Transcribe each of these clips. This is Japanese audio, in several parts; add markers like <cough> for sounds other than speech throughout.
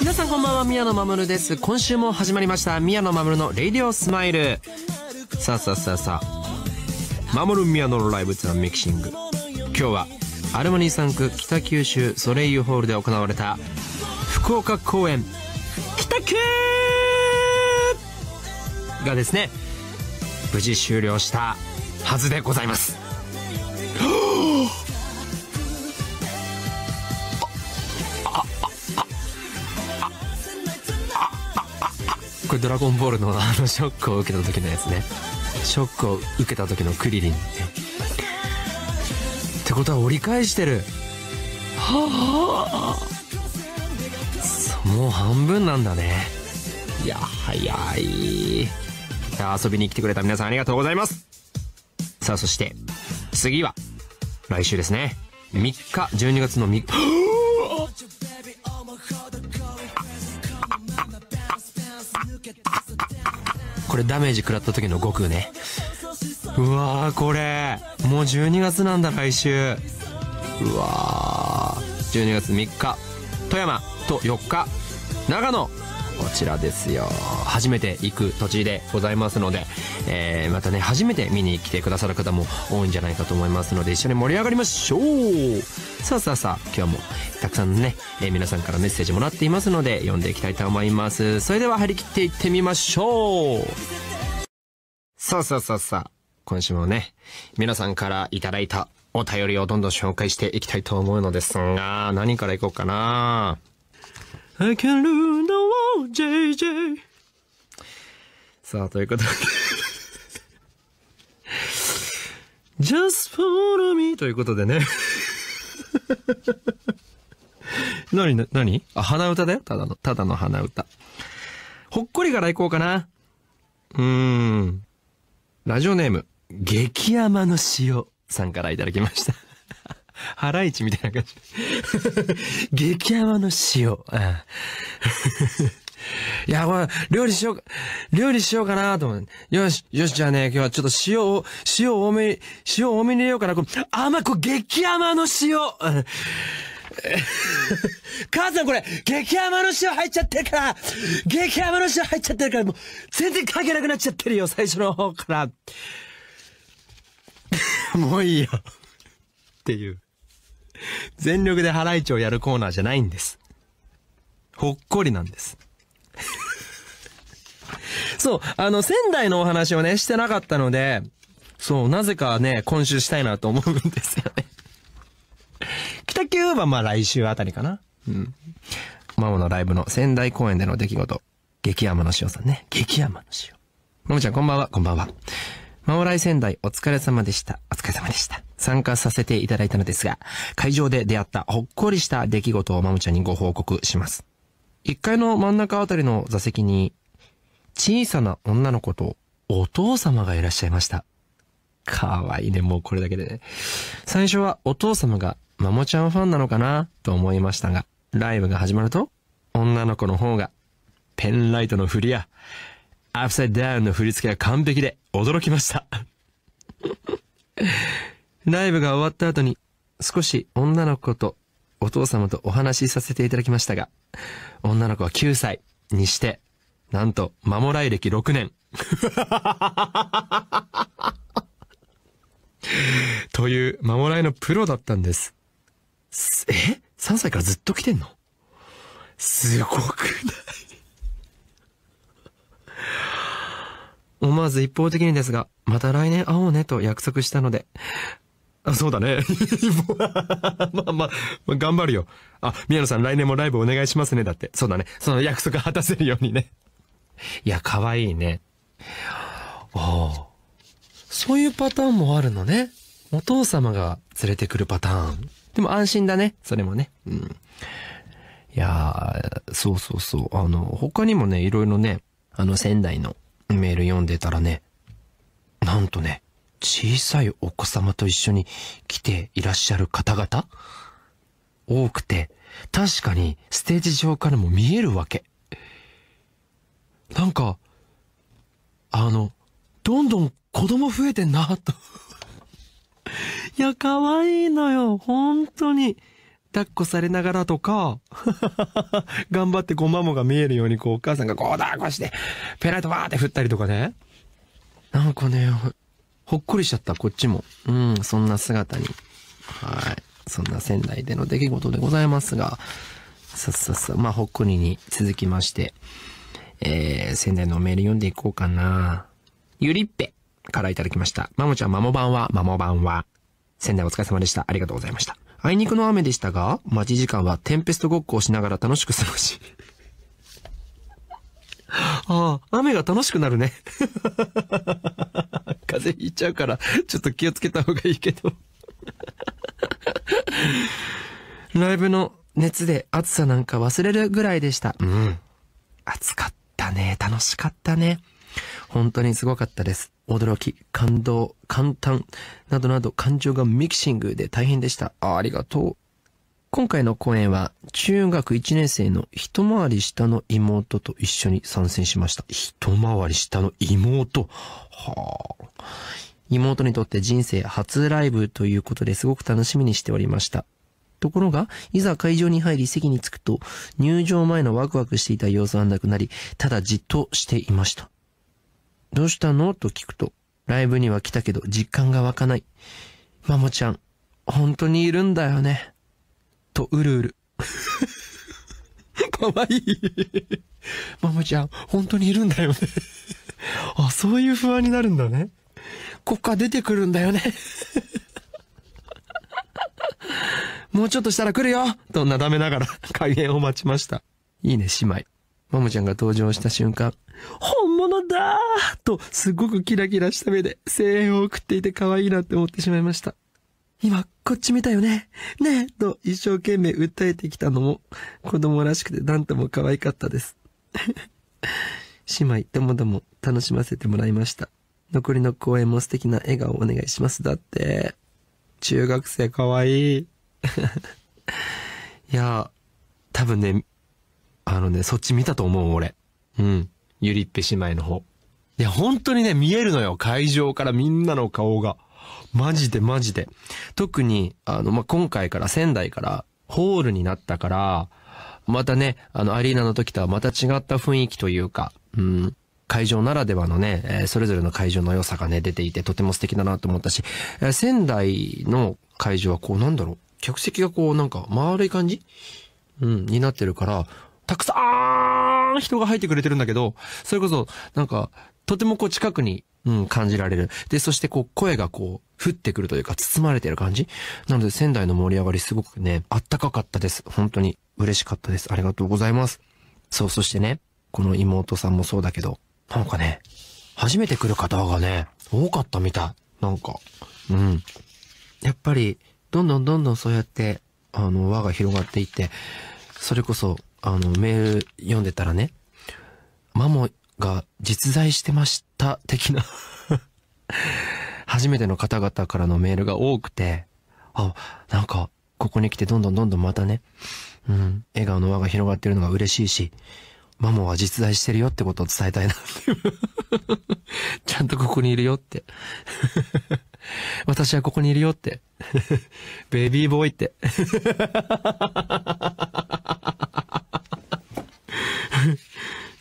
皆さんこんばんは、宮野真守です。今週も始まりました、宮野真守のレイディオスマイル。さあさあさあさあ、守る宮野のライブツアーミキシング。今日は、アルマニー産区北九州ソレイユホールで行われた、福岡公演、北九がですね、無事終了したはずでございます。れドラゴンボールのあのショックを受けた時のやつね。ショックを受けた時のクリリンってことは折り返してる。はあ。もう半分なんだね。いや、早い。遊びに来てくれた皆さんありがとうございます。さあ、そして、次は、来週ですね。3日、12月の3日、<gasps> これダメージ食らった時の悟空ね。うわー、これ。もう12月なんだ、来週。うわー。12月3日、富山と4日、長野こちらですよ初めて行く土地でございますので、えー、またね初めて見に来てくださる方も多いんじゃないかと思いますので一緒に盛り上がりましょうさあさあさあ今日もたくさんのね、えー、皆さんからメッセージもらっていますので読んでいきたいと思いますそれでは張り切っていってみましょうさあさあさあさあ今週もね皆さんからいただいたお便りをどんどん紹介していきたいと思うのですが何からいこうかな JJ。さあ、ということで Just follow me ということでね何。何何あ、鼻歌だよ。ただの、ただの鼻歌。ほっこりからいこうかな。うん。ラジオネーム、激甘の塩さんからいただきましたハライチみたいな感じ激甘の塩。いや、これ、料理しよう、料理しようかなと思って。よし、よし、じゃあね、今日はちょっと塩を、塩多め、塩多めに入れようかな。これ、甘、こ激甘の塩 <laughs> 母さんこれ、激甘の塩入っちゃってるから、激甘の塩入っちゃってるから、もう、全然関係なくなっちゃってるよ、最初の方から。<laughs> もういいよ。っていう。全力でハライチをやるコーナーじゃないんです。ほっこりなんです。<laughs> そう、あの、仙台のお話をね、してなかったので、そう、なぜかね、今週したいなと思うんですよね。<laughs> 北九はまあ来週あたりかな。うん。マモのライブの仙台公演での出来事。激山の塩さんね。激山の塩。マもちゃんこんばんは、こんばんは。マモライ仙台お疲れ様でした。お疲れ様でした。参加させていただいたのですが、会場で出会ったほっこりした出来事をマモちゃんにご報告します。1階の真ん中あたりの座席に、小さな女の子とお父様がいらっしゃいました。かわいいね、もうこれだけでね。最初はお父様がマモちゃんファンなのかなと思いましたが、ライブが始まると、女の子の方が、ペンライトの振りや、アップサイドダウンの振り付けが完璧で驚きました <laughs> ライブが終わった後に、少し女の子とお父様とお話しさせていただきましたが、女の子は9歳にして、なんと、守らい歴6年。<laughs> という、守らいのプロだったんです。え ?3 歳からずっと来てんのすごくない思わず一方的にですが、また来年会おうねと約束したので、あそうだね。<laughs> まあまあ、頑張るよ。あ、宮野さん来年もライブお願いしますね。だって。そうだね。その約束果たせるようにね。いや、可愛いね。ああ。そういうパターンもあるのね。お父様が連れてくるパターン。でも安心だね。それもね。うん。いやそうそうそう。あの、他にもね、いろいろね、あの仙台のメール読んでたらね、なんとね、小さいお子様と一緒に来ていらっしゃる方々多くて、確かにステージ上からも見えるわけ。なんか、あの、どんどん子供増えてんな、と。<laughs> いや、可愛いのよ、本当に。抱っこされながらとか、<laughs> 頑張ってごまもが見えるように、こう、お母さんがこうだ、こうして、ペラとバーって振ったりとかね。なんかね、ほっこりしちゃった、こっちも。うん、そんな姿に。はい。そんな仙台での出来事でございますが、さっさっさ、まあ、ほっこりに続きまして、えー、仙台のメール読んでいこうかな。ゆりっぺからいただきました。まもちゃん、まもばは、まもばは。仙台お疲れ様でした。ありがとうございました。あいにくの雨でしたが、待ち時間はテンペストごっこをしながら楽しく過ごし。<laughs> ああ、雨が楽しくなるね。風邪ひいちゃうから、ちょっと気をつけた方がいいけど。<laughs> ライブの熱で暑さなんか忘れるぐらいでした。うん。暑かったね。楽しかったね。本当にすごかったです。驚き、感動、簡単、などなど感情がミキシングで大変でした。あありがとう。今回の公演は中学1年生の一回り下の妹と一緒に参戦しました。一回り下の妹はあ。妹にとって人生初ライブということですごく楽しみにしておりました。ところが、いざ会場に入り席に着くと、入場前のワクワクしていた様子はなくなり、ただじっとしていました。どうしたのと聞くと、ライブには来たけど実感が湧かない。マモちゃん、本当にいるんだよね。とうるうる。<laughs> かわいい。ママちゃん、本当にいるんだよね。あ、そういう不安になるんだね。こっから出てくるんだよね。<laughs> もうちょっとしたら来るよとなだめながら開演を待ちました。いいね、姉妹。ママちゃんが登場した瞬間、本物だーとすごくキラキラした目で声援を送っていて可愛いなって思ってしまいました。今、こっち見たよね。ねえ、と一生懸命訴えてきたのも、子供らしくてなんとも可愛かったです。<laughs> 姉妹ともども楽しませてもらいました。残りの公演も素敵な笑顔をお願いします。だって、中学生可愛い。<laughs> いや、多分ね、あのね、そっち見たと思う、俺。うん。ゆりっぺ姉妹の方。いや、本当にね、見えるのよ。会場からみんなの顔が。マジでマジで。特に、あの、まあ、今回から仙台からホールになったから、またね、あの、アリーナの時とはまた違った雰囲気というか、うん、会場ならではのね、えー、それぞれの会場の良さがね、出ていてとても素敵だなと思ったし、えー、仙台の会場はこうなんだろう、客席がこうなんか丸い感じうん、になってるから、たくさん人が入ってくれてるんだけど、それこそ、なんか、とてもこう近くにうん、感じられる。で、そしてこう、声がこう、降ってくるというか、包まれてる感じなので、仙台の盛り上がりすごくね、あったかかったです。本当に。嬉しかったです。ありがとうございます。そう、そしてね、この妹さんもそうだけど、なんかね、初めて来る方がね、多かったみたい。なんか、うん。やっぱり、どんどんどんどんそうやって、あの、輪が広がっていって、それこそ、あの、メール読んでたらね、マモが実在してました的な <laughs> 初めての方々からのメールが多くて、あ、なんか、ここに来てどんどんどんどんまたね、うん、笑顔の輪が広がってるのが嬉しいし、マモは実在してるよってことを伝えたいな <laughs> ちゃんとここにいるよって <laughs> 私はここにいるよってベイビーボーイって。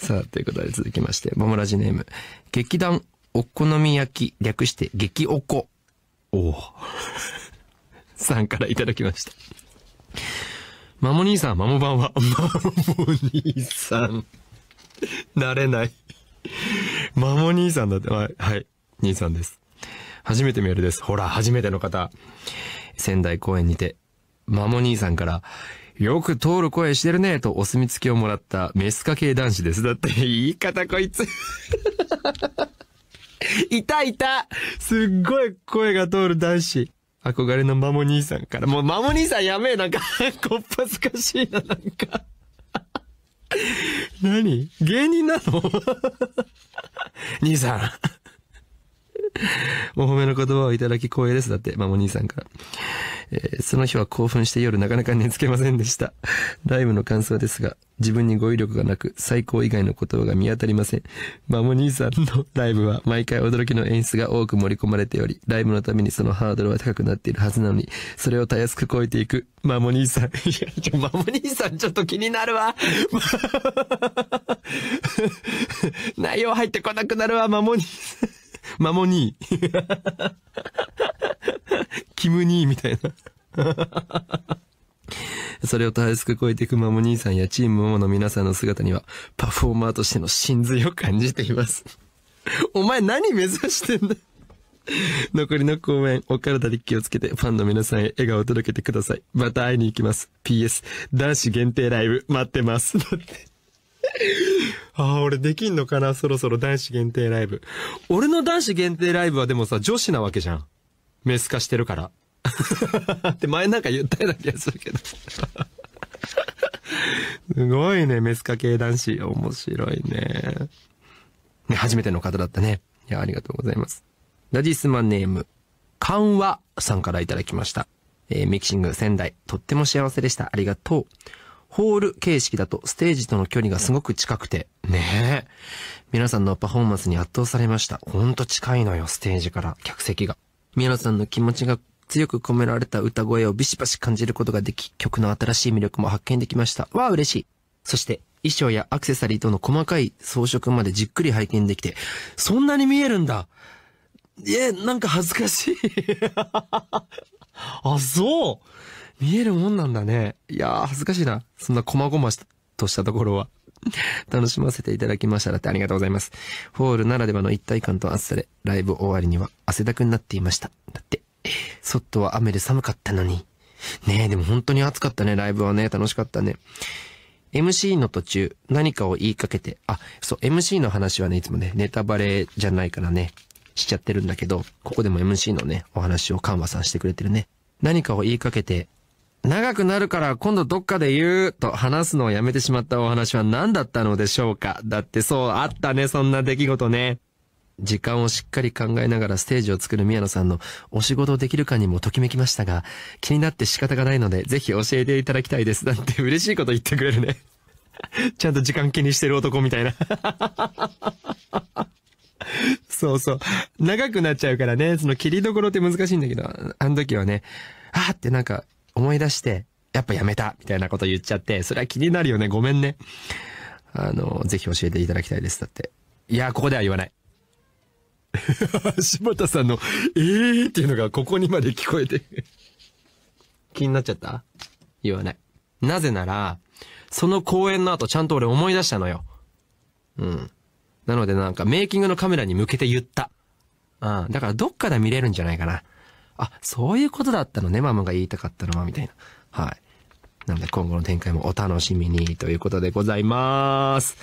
さあ、ということで続きまして、マモラジネーム。劇団お好み焼き、略して激おこ。おお <laughs> さんからいただきました。マモ兄さん、マモ版は。マモ兄さん。なれない。マモ兄さんだって、はい、はい、兄さんです。初めてメールです。ほら、初めての方。仙台公演にて、マモ兄さんから、よく通る声してるね、とお墨付きをもらったメスカ系男子です。だって、言い方こいつ <laughs> いたいたすっごい声が通る男子。憧れのマモ兄さんから。もうマモ兄さんやめえ、なんかこっぱずかしいな、なんか <laughs> 何芸人なの <laughs> 兄さん。お褒めの言葉をいただき光栄です。だって、マモ兄さんから。えー、その日は興奮して夜なかなか寝つけませんでした。<laughs> ライブの感想ですが、自分に語彙力がなく、最高以外の言葉が見当たりません。マモ兄さんのライブは毎回驚きの演出が多く盛り込まれており、ライブのためにそのハードルは高くなっているはずなのに、それをたやすく超えていく、マモ兄さん。<laughs> いや、ちょ、マモ兄さんちょっと気になるわ。<laughs> 内容入ってこなくなるわ、マモ兄さん。マモ兄。キム兄みたいな。<laughs> それをたやすく超えていくマモ兄さんやチームママの皆さんの姿には、パフォーマーとしての真髄を感じています。<laughs> お前何目指してんだ <laughs> 残りの公演、お体に気をつけて、ファンの皆さんへ笑顔を届けてください。また会いに行きます。PS、男子限定ライブ、待ってます。だって。ああ、俺できんのかなそろそろ男子限定ライブ。俺の男子限定ライブはでもさ、女子なわけじゃん。メス化してるから。<laughs> って前なんか言ったような気がするけど。<laughs> すごいね、メス化系男子。面白いね。ね、初めての方だったね。いや、ありがとうございます。ラジスマネーム、カンワさんからいただきました。えー、ミキシング仙台、とっても幸せでした。ありがとう。ホール形式だとステージとの距離がすごく近くて、ねえ。皆さんのパフォーマンスに圧倒されました。ほんと近いのよ、ステージから、客席が。宮野さんの気持ちが強く込められた歌声をビシバシ感じることができ、曲の新しい魅力も発見できました。わあ、嬉しい。そして、衣装やアクセサリーとの細かい装飾までじっくり拝見できて、そんなに見えるんだえ、なんか恥ずかしい。<laughs> あ、そう見えるもんなんだね。いやー、恥ずかしいな。そんな細々としたところは。<laughs> 楽しませていただきましただってありがとうございます。ホールならではの一体感と暑さで、ライブ終わりには汗だくになっていました。だって、外は雨で寒かったのに。ねえ、でも本当に暑かったね、ライブはね。楽しかったね。MC の途中、何かを言いかけて、あ、そう、MC の話はね、いつもね、ネタバレじゃないからね、しちゃってるんだけど、ここでも MC のね、お話を緩和さんしてくれてるね。何かを言いかけて、長くなるから今度どっかで言うと話すのをやめてしまったお話は何だったのでしょうかだってそうあったね、そんな出来事ね。時間をしっかり考えながらステージを作る宮野さんのお仕事できるかにもときめきましたが、気になって仕方がないので、ぜひ教えていただきたいです。だって嬉しいこと言ってくれるね。<laughs> ちゃんと時間気にしてる男みたいな <laughs> そうそう。長くなっちゃうからね、その切りどころって難しいんだけど、あの時はね、あーってなんか思い出して、やっぱやめたみたいなこと言っちゃって、それは気になるよね。ごめんね。あの、ぜひ教えていただきたいです。だって。いや、ここでは言わない。<laughs> 柴田さんの、えーっていうのがここにまで聞こえて気になっちゃった言わない。なぜなら、その公演の後ちゃんと俺思い出したのよ。うん。なのでなんかメイキングのカメラに向けて言った。うん。だからどっかで見れるんじゃないかな。あ、そういうことだったのね、ママが言いたかったのは、みたいな。はい。なので今後の展開もお楽しみにということでございます。